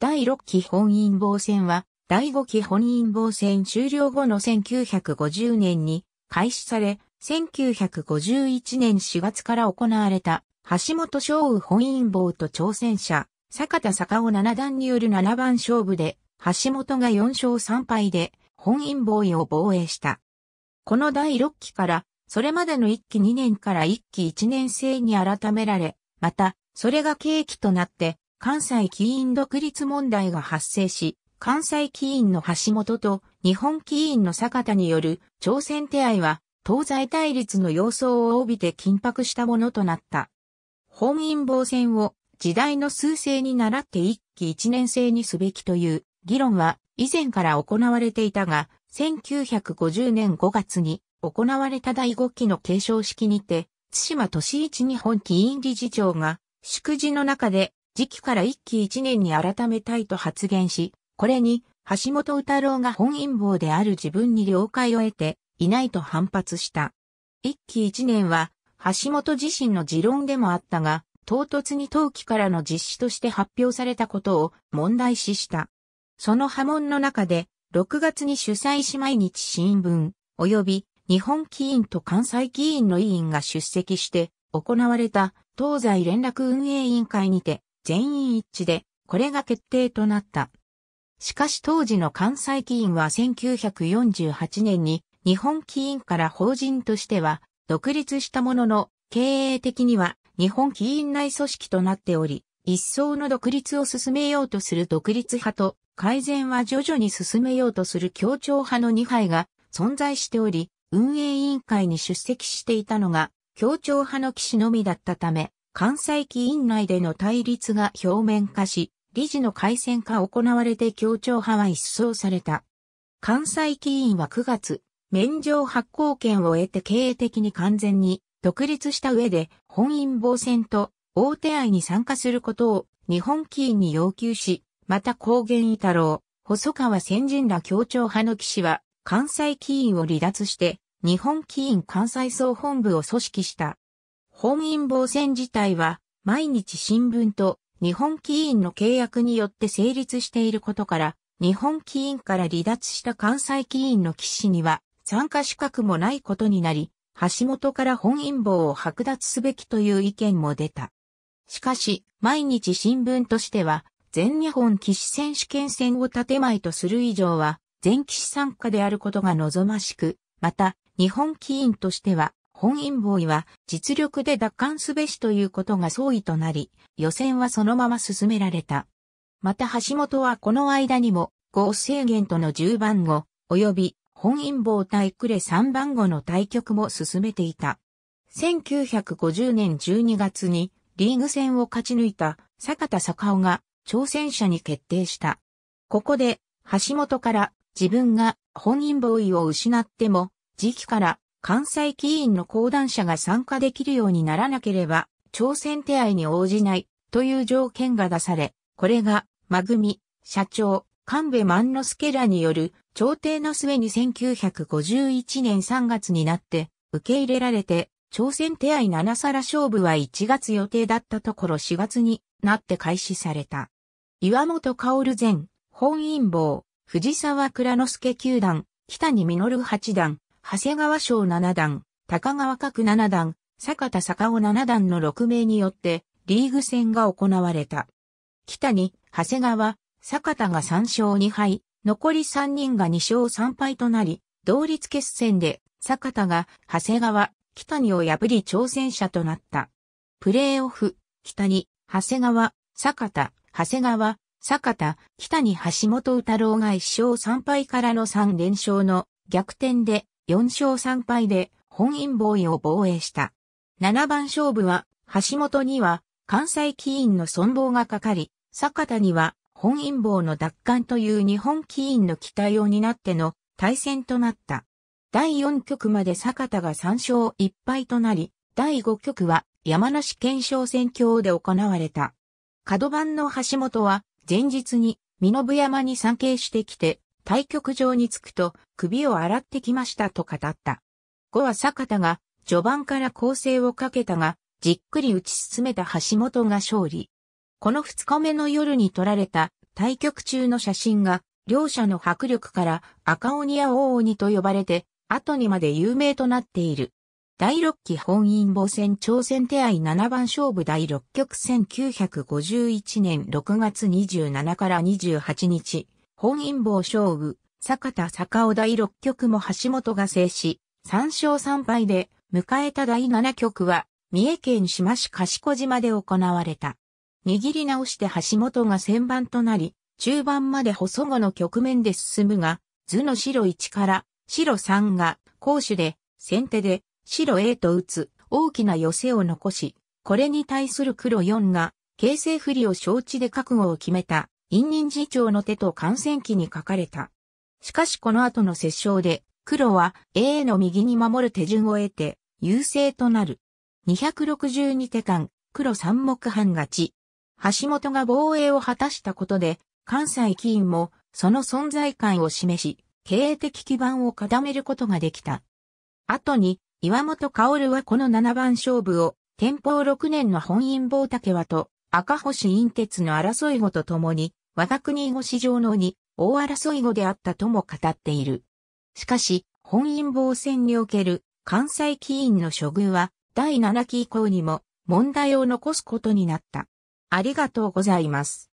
第6期本因坊戦は、第5期本因坊戦終了後の1950年に開始され、1951年4月から行われた、橋本昭雨本因坊と挑戦者、坂田坂尾七段による七番勝負で、橋本が4勝3敗で、本因坊位を防衛した。この第6期から、それまでの1期2年から1期1年生に改められ、また、それが契機となって、関西起因独立問題が発生し、関西起因の橋本と日本起因の坂田による朝鮮手合は東西対立の様相を帯びて緊迫したものとなった。本因坊戦を時代の数勢に倣って一期一年制にすべきという議論は以前から行われていたが、1950年5月に行われた第5期の継承式にて、津島敏一日本議員理事長が祝辞の中で時期から一期一年に改めたいと発言し、これに、橋本宇太郎が本陰謀である自分に了解を得ていないと反発した。一期一年は、橋本自身の持論でもあったが、唐突に当期からの実施として発表されたことを問題視した。その波紋の中で、6月に主催し毎日新聞、及び日本議員と関西議員の委員が出席して行われた東西連絡運営委員会にて全員一致で、これが決定となった。しかし当時の関西議員は1948年に日本議員から法人としては独立したものの経営的には日本議員内組織となっており一層の独立を進めようとする独立派と改善は徐々に進めようとする協調派の2杯が存在しており運営委員会に出席していたのが協調派の騎士のみだったため関西棋院内での対立が表面化し、理事の改選化行われて協調派は一掃された。関西棋院は9月、免状発行権を得て経営的に完全に独立した上で本因坊戦と大手愛に参加することを日本棋院に要求し、また高原伊太郎、細川先人ら協調派の騎士は関西棋院を離脱して日本棋院関西総本部を組織した。本因坊戦自体は、毎日新聞と日本棋院の契約によって成立していることから、日本棋院から離脱した関西棋院の棋士には参加資格もないことになり、橋本から本因坊を剥奪すべきという意見も出た。しかし、毎日新聞としては、全日本棋士選手権戦を建前とする以上は、全騎士参加であることが望ましく、また、日本棋院としては、本因坊は実力で奪還すべしということが相違となり、予選はそのまま進められた。また橋本はこの間にも、合制限との10番後、及び本因坊対呉3番後の対局も進めていた。1950年12月にリーグ戦を勝ち抜いた坂田坂尾が挑戦者に決定した。ここで橋本から自分が本因坊位を失っても、時期から関西議員の講談社が参加できるようにならなければ、朝鮮手合に応じないという条件が出され、これが、まぐみ、社長、神戸万之助らによる調停の末に1951年3月になって受け入れられて、朝鮮手合7皿勝負は1月予定だったところ4月になって開始された。岩本薫前、本因坊、藤沢倉之助九段、北に実八段、長谷川賞七段、高川角七段、坂田坂尾七段の6名によってリーグ戦が行われた。北に、長谷川、坂田が3勝2敗、残り3人が2勝3敗となり、同率決戦で坂田が長谷川、北にを破り挑戦者となった。プレーオフ、北に、長谷川、坂田、長谷川、坂田、北に橋本太郎が1勝3敗からの3連勝の逆転で4勝3敗で本因坊位を防衛した。7番勝負は、橋本には関西棋院の存亡がかかり、坂田には本因坊の奪還という日本棋院の期待を担っての対戦となった。第4局まで坂田が3勝1敗となり、第5局は山梨県小選挙で行われた。角番の橋本は前日に身延山に参詣してきて対局場に着くと首を洗ってきましたと語った。後は坂田が序盤から攻勢をかけたが、じっくり打ち進めた橋本が勝利。この2日目の夜に撮られた対局中の写真が、両者の迫力から赤鬼や大鬼と呼ばれて、後にまで有名となっている。第6期本因坊戦挑戦手合七番勝負第6局1951年6月27から28日、本因坊勝負、坂田坂尾第6局も橋本が制し、3勝3敗で迎えた第7局は、三重県島市賢島で行われた。握り直して橋本が先番となり、中盤まで細後の局面で進むが、図の白1から白3が攻守で先手で白 A と打つ大きな寄せを残し、これに対する黒4が形勢不利を承知で覚悟を決めた隠人次長の手と感染期に書かれた。しかしこの後の折衝で、黒は A の右に守る手順を得て、優勢となる。262手間、黒三目半勝ち。橋本が防衛を果たしたことで、関西棋院もその存在感を示し、経営的基盤を固めることができた。後に、岩本薫はこの七番勝負を、天保六年の本因坊竹和と赤星陰鉄の争いごとともに、我が国語史上の2、大争い語であったとも語っている。しかし、本因坊戦における関西起因の処遇は第7期以降にも問題を残すことになった。ありがとうございます。